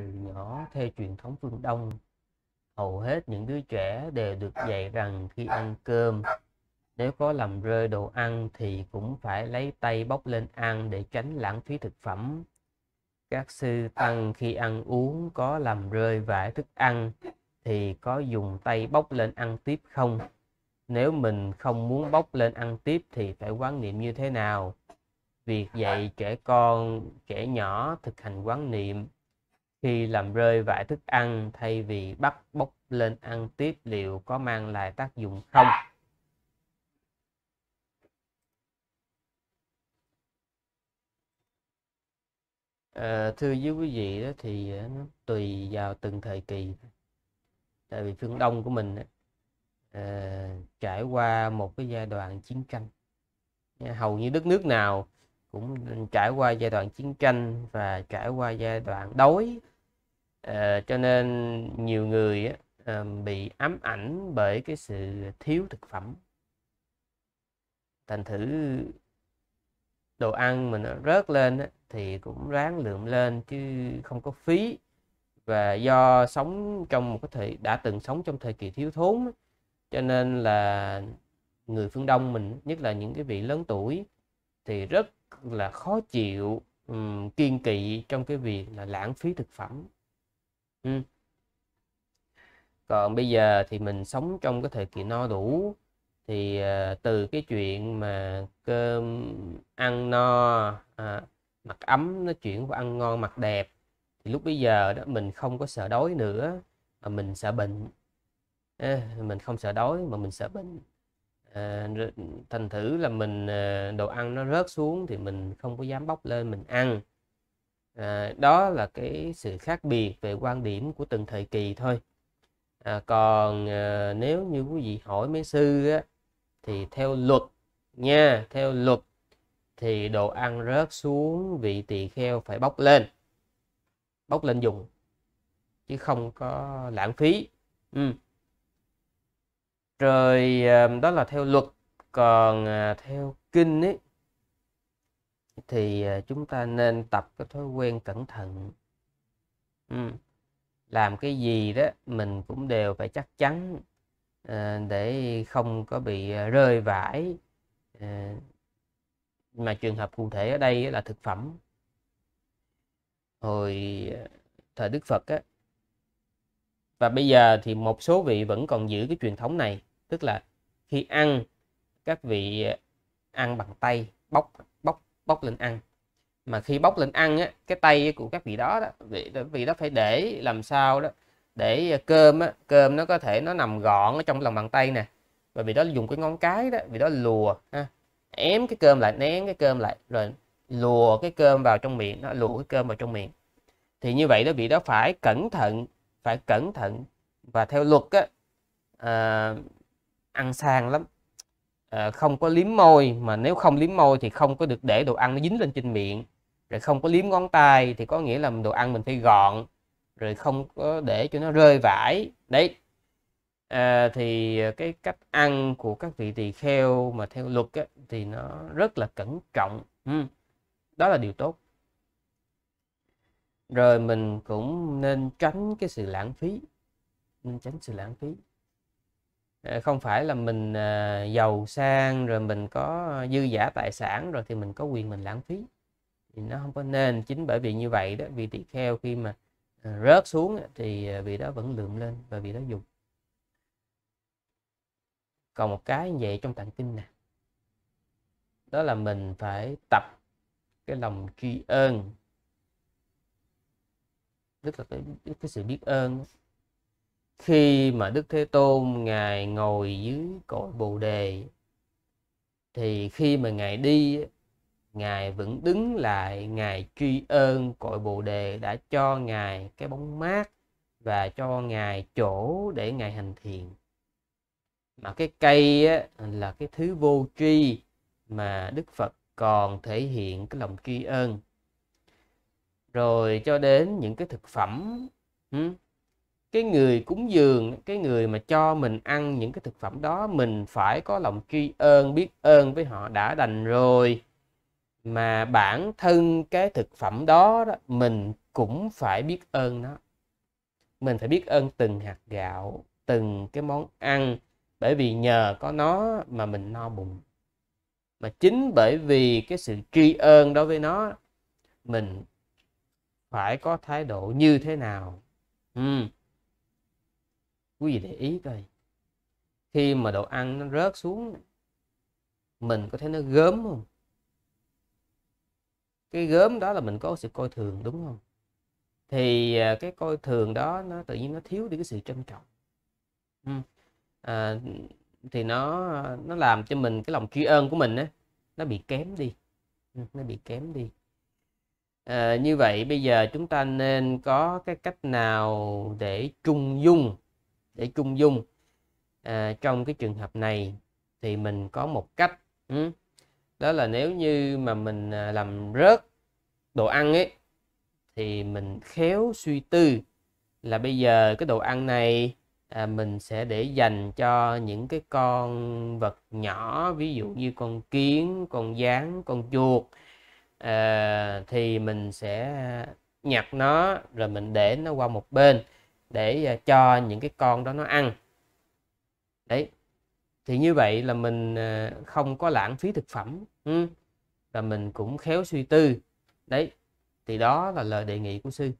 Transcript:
từ nhỏ theo truyền thống phương Đông hầu hết những đứa trẻ đều được dạy rằng khi ăn cơm nếu có làm rơi đồ ăn thì cũng phải lấy tay bóc lên ăn để tránh lãng phí thực phẩm các sư tăng khi ăn uống có làm rơi vải thức ăn thì có dùng tay bóc lên ăn tiếp không nếu mình không muốn bóc lên ăn tiếp thì phải quán niệm như thế nào việc dạy trẻ con trẻ nhỏ thực hành quán niệm khi làm rơi vải thức ăn thay vì bắt bốc lên ăn tiếp liệu có mang lại tác dụng không à, thưa với quý vị đó thì ờ, nó tùy vào từng thời kỳ tại vì phương đông của mình à, trải qua một cái giai đoạn chiến tranh hầu như đất nước nào cũng trải qua giai đoạn chiến tranh và trải qua giai đoạn đói à, cho nên nhiều người à, bị ám ảnh bởi cái sự thiếu thực phẩm thành thử đồ ăn mình rớt lên thì cũng ráng lượm lên chứ không có phí và do sống trong một cái thời đã từng sống trong thời kỳ thiếu thốn cho nên là người phương đông mình nhất là những cái vị lớn tuổi thì rất là khó chịu um, kiên kỵ trong cái việc là lãng phí thực phẩm ừ. còn bây giờ thì mình sống trong cái thời kỳ no đủ thì uh, từ cái chuyện mà cơm ăn no à, mặc ấm nó chuyển qua ăn ngon mặt đẹp thì lúc bây giờ đó mình không có sợ đói nữa mà mình sợ bệnh à, mình không sợ đói mà mình sợ bệnh Ờ, thành thử là mình ờ, đồ ăn nó rớt xuống thì mình không có dám bóc lên mình ăn à, đó là cái sự khác biệt về quan điểm của từng thời kỳ thôi à, còn à, nếu như quý vị hỏi mấy sư á, thì theo luật nha theo luật thì đồ ăn rớt xuống vị tỳ kheo phải bóc lên bóc lên dùng chứ không có lãng phí ừ rồi ờ, đó là theo luật còn ờ, theo kinh ấy thì ờ, chúng ta nên tập cái thói quen cẩn thận làm cái gì đó mình cũng đều phải chắc chắn để không có bị rơi vãi mà trường hợp cụ thể ở đây là thực phẩm hồi thời Đức Phật á và bây giờ thì một số vị vẫn còn giữ cái truyền thống này tức là khi ăn các vị ờ, ăn bằng tay bóc bóc bóc lên ăn mà khi bóc lên ăn á, cái tay của các vị đó, đó vị, vị đó phải để làm sao đó để ờ, cơm á, cơm nó có thể nó nằm gọn ở trong lòng bàn tay nè và vị đó dùng cái ngón cái đó vị đó lùa ha, ém cái cơm lại nén cái cơm lại rồi lùa cái cơm vào trong miệng nó lùa cái cơm vào trong miệng thì như vậy đó vị đó phải cẩn thận phải cẩn thận và theo luật á, à, ăn sang lắm à, không có liếm môi mà nếu không liếm môi thì không có được để đồ ăn nó dính lên trên miệng rồi không có liếm ngón tay thì có nghĩa là đồ ăn mình phải gọn rồi không có để cho nó rơi vải đấy à, thì cái cách ăn của các vị tỳ kheo mà theo luật á, thì nó rất là cẩn trọng ừ. đó là điều tốt rồi mình cũng nên tránh cái sự lãng phí nên tránh sự lãng phí Ờ, không phải là mình ờ, giàu sang rồi mình có ờ, dư giả tài sản rồi thì mình có quyền mình lãng phí thì nó không có nên chính bởi vì như vậy đó vì tỷ kheo khi mà rớt xuống thì vị đó vẫn lượm lên và vị đó dùng còn một cái như vậy trong tạng kinh nè đó là mình phải tập cái lòng tri ơn tức là cái, cái sự biết ơn khi mà Đức Thế Tôn ngài ngồi dưới cội Bồ đề thì khi mà ngài đi ngài vẫn đứng lại ngài truy ơn cội Bồ đề đã cho ngài cái bóng mát và cho ngài chỗ để ngài hành thiền mà cái cây á, là cái thứ vô tri mà Đức Phật còn thể hiện cái lòng tri ơn rồi cho đến những cái thực phẩm cái người cúng dường cái người mà cho mình ăn những cái thực phẩm đó mình phải có lòng tri ơn biết ơn với họ đã đành rồi mà bản thân cái thực phẩm đó, đó mình cũng phải biết ơn nó mình phải biết ơn từng hạt gạo từng cái món ăn bởi vì nhờ có nó mà mình no bụng mà chính bởi vì cái sự tri ơn đối với nó mình phải có thái độ như thế nào ừ quý vị để ý coi khi mà đồ ăn nó rớt xuống mình có thấy nó gớm không cái gớm đó là mình có sự coi thường đúng không thì à, cái coi thường đó nó tự nhiên nó thiếu đi cái sự trân trọng ừ. à, thì nó nó làm cho mình cái lòng tri ân của mình á nó bị kém đi ừ, nó bị kém đi à, như vậy bây giờ chúng ta nên có cái cách nào để trung dung để chung dung à, trong cái trường hợp này thì mình có một cách ừ. đó là nếu như mà mình à, làm rớt đồ ăn ấy thì mình khéo suy tư là bây giờ cái đồ ăn này à, mình sẽ để dành cho những cái con vật nhỏ ví dụ như con kiến con gián con chuột à, thì mình sẽ à, nhặt nó rồi mình để nó qua một bên để à, cho những cái con đó nó ăn đấy thì như vậy là mình à, không có lãng phí thực phẩm ừ, và mình cũng khéo suy tư đấy thì đó là lời đề nghị của sư